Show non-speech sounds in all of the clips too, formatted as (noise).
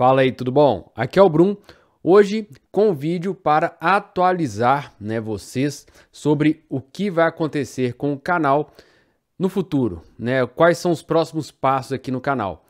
Fala aí, tudo bom? Aqui é o Brum. Hoje com um vídeo para atualizar né, vocês sobre o que vai acontecer com o canal no futuro, né? Quais são os próximos passos aqui no canal.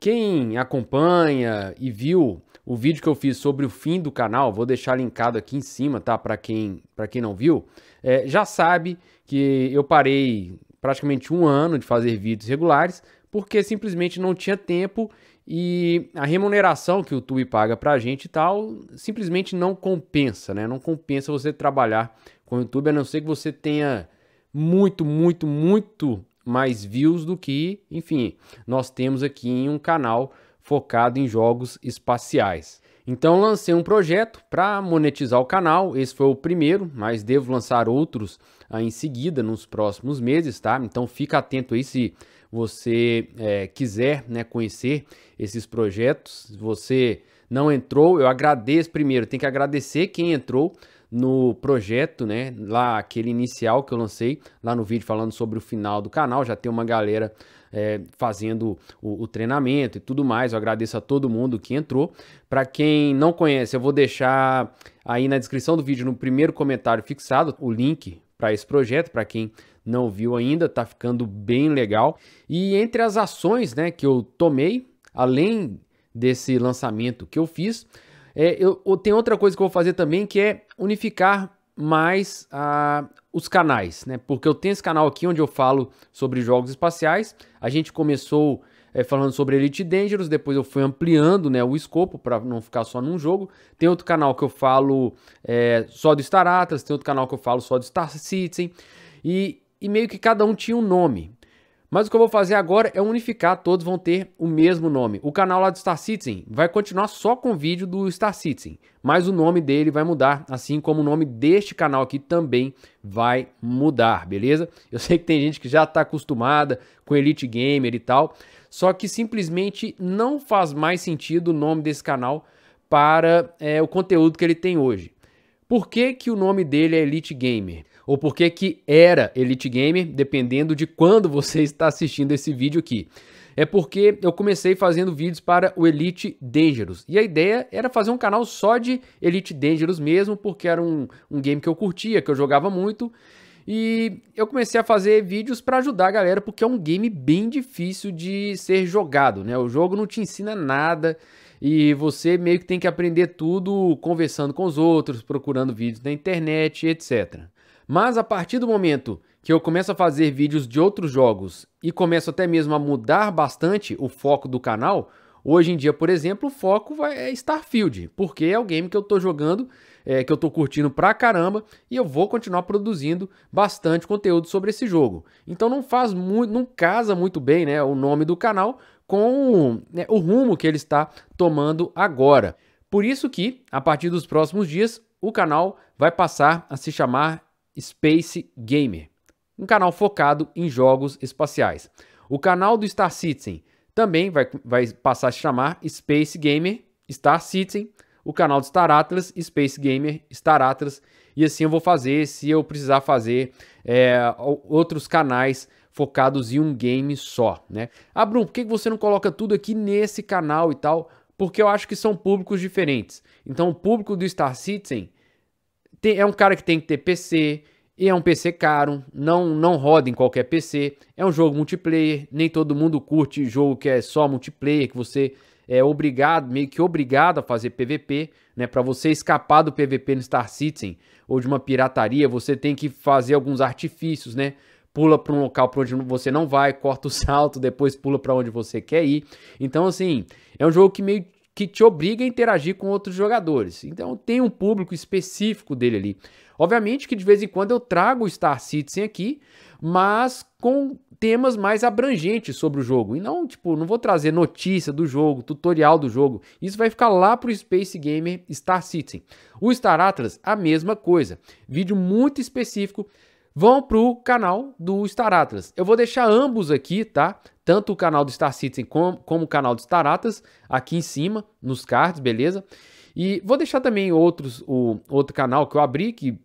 Quem acompanha e viu o vídeo que eu fiz sobre o fim do canal, vou deixar linkado aqui em cima, tá? Para quem, para quem não viu, é, já sabe que eu parei praticamente um ano de fazer vídeos regulares, porque simplesmente não tinha tempo e a remuneração que o TUI paga para a gente e tal, simplesmente não compensa, né? Não compensa você trabalhar com o YouTube, a não ser que você tenha muito, muito, muito mais views do que, enfim, nós temos aqui em um canal focado em jogos espaciais. Então lancei um projeto para monetizar o canal. Esse foi o primeiro, mas devo lançar outros ah, em seguida nos próximos meses, tá? Então fica atento aí se você é, quiser né, conhecer esses projetos, você não entrou, eu agradeço primeiro, tem que agradecer quem entrou no projeto, né? Lá aquele inicial que eu lancei lá no vídeo falando sobre o final do canal, já tem uma galera é, fazendo o, o, treinamento e tudo mais. Eu agradeço a todo mundo que entrou. Para quem não conhece, eu vou deixar aí na descrição do vídeo, no primeiro comentário fixado, o link para esse projeto, para quem não viu ainda, tá ficando bem legal. E entre as ações né, que eu tomei, além desse lançamento que eu fiz, é, eu, eu tem outra coisa que eu vou fazer também que é unificar mais ah, os canais, né? Porque eu tenho esse canal aqui onde eu falo sobre jogos espaciais. A gente começou é, falando sobre Elite Dangerous, depois eu fui ampliando né, o escopo para não ficar só num jogo. Tem outro canal que eu falo é, só do Star Atlas, tem outro canal que eu falo só do Star Citizen, e, e meio que cada um tinha um nome. Mas o que eu vou fazer agora é unificar, todos vão ter o mesmo nome. O canal lá do Star Citizen vai continuar só com vídeo do Star Citizen, mas o nome dele vai mudar, assim como o nome deste canal aqui também vai mudar, beleza? Eu sei que tem gente que já está acostumada com Elite Gamer e tal, só que simplesmente não faz mais sentido o nome desse canal para é, o conteúdo que ele tem hoje. Por que, que o nome dele é Elite Gamer? ou por que que era Elite Gamer, dependendo de quando você (laughs) está assistindo esse vídeo aqui. É porque eu comecei fazendo vídeos para o Elite Dangerous. E a ideia era fazer um canal só de Elite Dangerous mesmo, porque era um, um game que eu curtia, que eu jogava muito. E eu comecei a fazer vídeos para ajudar a galera, porque é um game bem difícil de ser jogado, né? O jogo não te ensina nada e você meio que tem que aprender tudo conversando com os outros, procurando vídeos na internet, etc. Mas a partir do momento que eu começo a fazer vídeos de outros jogos e começo até mesmo a mudar bastante o foco do canal, hoje em dia, por exemplo, o foco é Starfield, porque é o game que eu estou jogando, é, que eu estou curtindo pra caramba e eu vou continuar produzindo bastante conteúdo sobre esse jogo. Então não faz muito, não casa muito bem, né, o nome do canal com né, o rumo que ele está tomando agora. Por isso que, a partir dos próximos dias, o canal vai passar a se chamar Space Gamer, um canal focado em jogos espaciais. O canal do Star Citizen também vai, vai passar a se chamar Space Gamer Star Citizen, o canal do Star Atlas, Space Gamer Star Atlas, e assim eu vou fazer se eu precisar fazer é, outros canais focados em um game só, né? Ah, Bruno, por que você não coloca tudo aqui nesse canal e tal? Porque eu acho que são públicos diferentes. Então, o público do Star Citizen é um cara que tem que ter PC, e é um PC caro, não, não roda em qualquer PC, é um jogo multiplayer, nem todo mundo curte jogo que é só multiplayer, que você é obrigado, meio que obrigado a fazer PVP, né? Para você escapar do PVP no Star Citizen ou de uma pirataria, você tem que fazer alguns artifícios, né? Pula para um local para onde você não vai, corta o (laughs) salto, depois pula para onde você quer ir. Então, assim, é um jogo que meio que te obriga a interagir com outros jogadores. Então tem um público específico dele ali. Obviamente que de vez em quando eu trago o Star Citizen aqui, mas com temas mais abrangentes sobre o jogo. E não, tipo, não vou trazer notícia do jogo, tutorial do jogo. Isso vai ficar lá pro Space Gamer Star Citizen. O Star Atlas, a mesma coisa. Vídeo muito específico vão para o canal do Star Atlas. Eu vou deixar ambos aqui, tá? Tanto o canal do Star Citizen como, como o canal do Star Atlas aqui em cima, nos cards, beleza? E vou deixar também outros, o outro canal que eu abri, que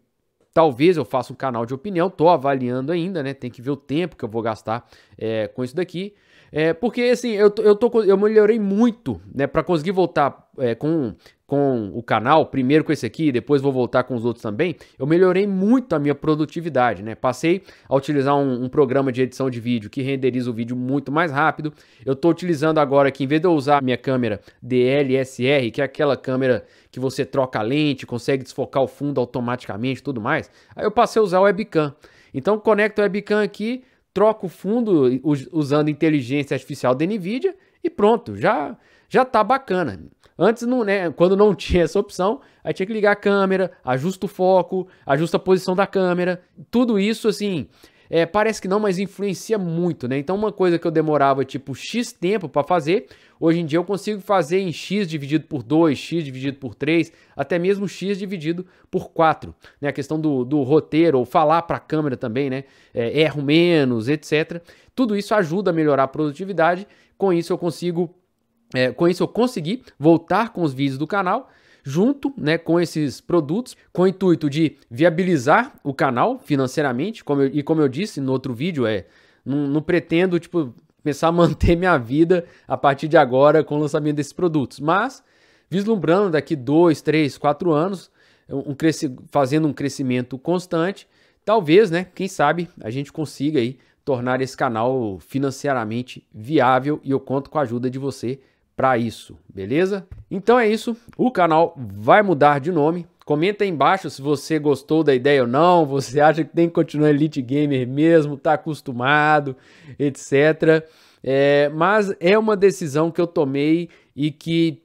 talvez eu faça um canal de opinião, tô avaliando ainda, né? Tem que ver o tempo que eu vou gastar é, com isso daqui. É, porque assim, eu, eu, tô, eu melhorei muito, né? Para conseguir voltar é, com com o canal, primeiro com esse aqui, depois vou voltar com os outros também, eu melhorei muito a minha produtividade, né? Passei a utilizar um, um programa de edição de vídeo que renderiza o vídeo muito mais rápido. Eu estou utilizando agora aqui, em vez de eu usar minha câmera DLSR, que é aquela câmera que você troca a lente, consegue desfocar o fundo automaticamente tudo mais, aí eu passei a usar o webcam. Então conecto o webcam aqui, troco o fundo usando inteligência artificial da NVIDIA e pronto, já já tá bacana. Antes, não, né, quando não (laughs) tinha essa opção, aí tinha que ligar a câmera, ajusta o foco, ajusta a posição da câmera. Tudo isso, assim, é, parece que não, mas influencia muito, né? Então, uma coisa que eu demorava, tipo, X tempo para fazer, hoje em dia eu consigo fazer em X dividido por 2, X dividido por 3, até mesmo X dividido por 4. Né? A questão do, do roteiro, ou falar para a câmera também, né? É, erro menos, etc. Tudo isso ajuda a melhorar a produtividade. Com isso, eu consigo é, com isso eu consegui voltar com os vídeos do canal junto né, com esses produtos, com o intuito de viabilizar o canal financeiramente, como eu, e como eu disse no outro vídeo, é não, não pretendo tipo, começar a (laughs) manter minha vida a partir de agora com o lançamento desses produtos, mas vislumbrando daqui dois, três, quatro anos, um fazendo um crescimento constante, talvez, né, quem sabe a gente consiga aí tornar esse canal financeiramente viável e eu conto com a ajuda de você para isso, beleza? Então é isso, o canal vai mudar de nome. Comenta aí embaixo se você gostou da ideia ou não, você acha que tem que continuar Elite Gamer mesmo, tá acostumado, etc. É, mas é uma decisão que eu tomei e que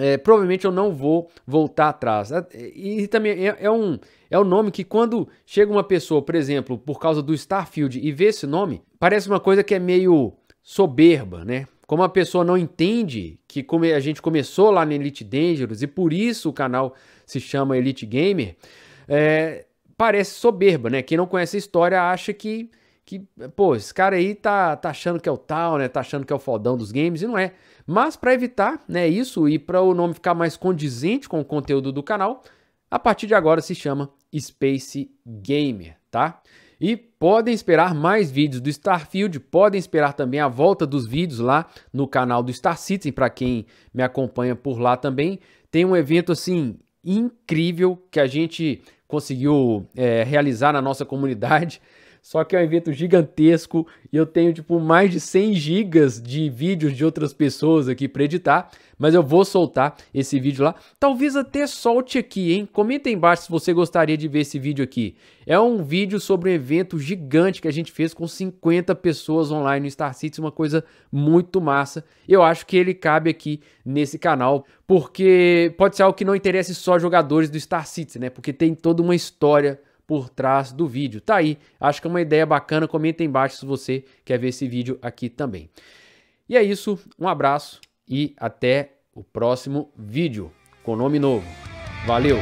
é, provavelmente eu não vou voltar atrás. É, e, também é, é, um é um nome que quando chega uma pessoa, por exemplo, por causa do Starfield e vê esse nome, parece uma coisa que é meio soberba, né? Como a pessoa não entende que a gente começou lá na Elite Dangerous e por isso o canal se chama Elite Gamer, é, parece soberba, né? Quem não conhece a história acha que, que pô, esse cara aí tá, tá achando que é o tal, né? Tá achando que é o fodão dos games e não é. Mas para evitar né, isso e para o nome ficar mais condizente com o conteúdo do canal, a partir de agora se chama Space Gamer, tá? E podem esperar mais vídeos do Starfield, podem esperar também a volta dos vídeos lá no canal do Star Citizen, para quem me acompanha por lá também. Tem um evento assim incrível que a gente conseguiu é, realizar na nossa comunidade. Só que é um evento gigantesco e eu tenho tipo mais de 100 gigas de vídeos de outras pessoas aqui para editar, mas eu vou soltar esse vídeo lá. Talvez até solte aqui, hein? Comenta aí embaixo se você gostaria de ver esse vídeo aqui. É um vídeo sobre um evento gigante que a gente fez com 50 pessoas online no Star Cities, uma coisa muito massa. Eu acho que ele cabe aqui nesse canal, porque pode ser algo que não interesse só jogadores do Star Cities, né? Porque tem toda uma história por trás do vídeo. Tá aí, acho que é uma ideia bacana. Comenta embaixo se você quer ver esse vídeo aqui também. E é isso, um abraço e até o próximo vídeo com nome novo. Valeu!